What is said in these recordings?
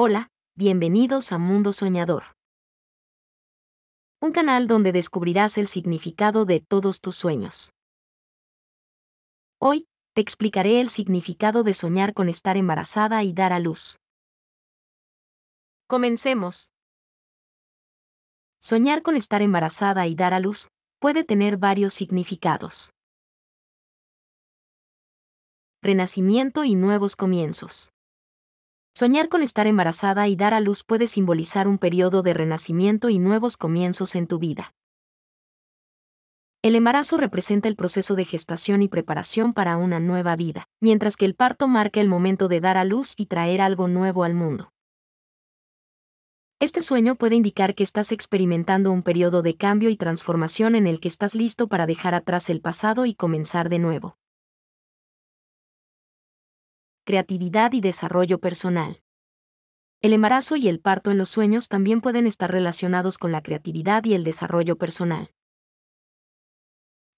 Hola, bienvenidos a Mundo Soñador. Un canal donde descubrirás el significado de todos tus sueños. Hoy, te explicaré el significado de soñar con estar embarazada y dar a luz. Comencemos. Soñar con estar embarazada y dar a luz puede tener varios significados. Renacimiento y nuevos comienzos. Soñar con estar embarazada y dar a luz puede simbolizar un periodo de renacimiento y nuevos comienzos en tu vida. El embarazo representa el proceso de gestación y preparación para una nueva vida, mientras que el parto marca el momento de dar a luz y traer algo nuevo al mundo. Este sueño puede indicar que estás experimentando un periodo de cambio y transformación en el que estás listo para dejar atrás el pasado y comenzar de nuevo creatividad y desarrollo personal. El embarazo y el parto en los sueños también pueden estar relacionados con la creatividad y el desarrollo personal.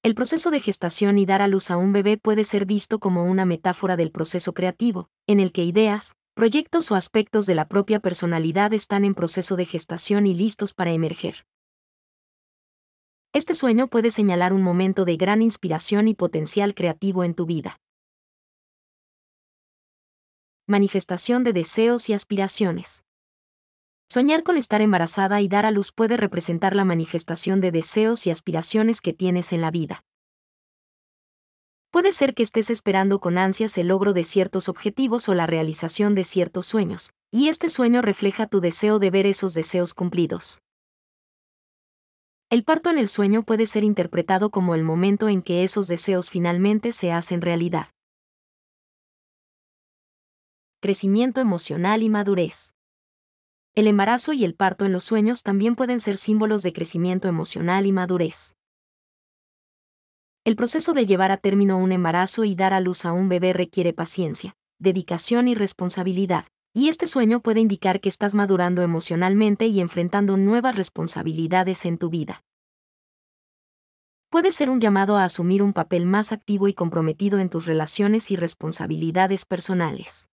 El proceso de gestación y dar a luz a un bebé puede ser visto como una metáfora del proceso creativo, en el que ideas, proyectos o aspectos de la propia personalidad están en proceso de gestación y listos para emerger. Este sueño puede señalar un momento de gran inspiración y potencial creativo en tu vida manifestación de deseos y aspiraciones. Soñar con estar embarazada y dar a luz puede representar la manifestación de deseos y aspiraciones que tienes en la vida. Puede ser que estés esperando con ansias el logro de ciertos objetivos o la realización de ciertos sueños, y este sueño refleja tu deseo de ver esos deseos cumplidos. El parto en el sueño puede ser interpretado como el momento en que esos deseos finalmente se hacen realidad crecimiento emocional y madurez. El embarazo y el parto en los sueños también pueden ser símbolos de crecimiento emocional y madurez. El proceso de llevar a término un embarazo y dar a luz a un bebé requiere paciencia, dedicación y responsabilidad, y este sueño puede indicar que estás madurando emocionalmente y enfrentando nuevas responsabilidades en tu vida. Puede ser un llamado a asumir un papel más activo y comprometido en tus relaciones y responsabilidades personales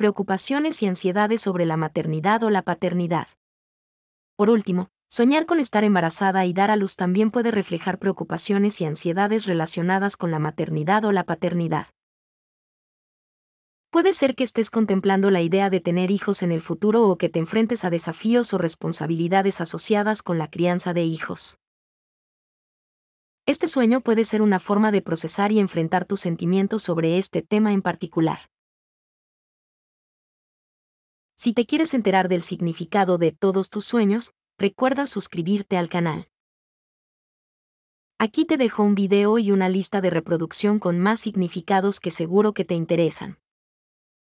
preocupaciones y ansiedades sobre la maternidad o la paternidad. Por último, soñar con estar embarazada y dar a luz también puede reflejar preocupaciones y ansiedades relacionadas con la maternidad o la paternidad. Puede ser que estés contemplando la idea de tener hijos en el futuro o que te enfrentes a desafíos o responsabilidades asociadas con la crianza de hijos. Este sueño puede ser una forma de procesar y enfrentar tus sentimientos sobre este tema en particular. Si te quieres enterar del significado de todos tus sueños, recuerda suscribirte al canal. Aquí te dejo un video y una lista de reproducción con más significados que seguro que te interesan.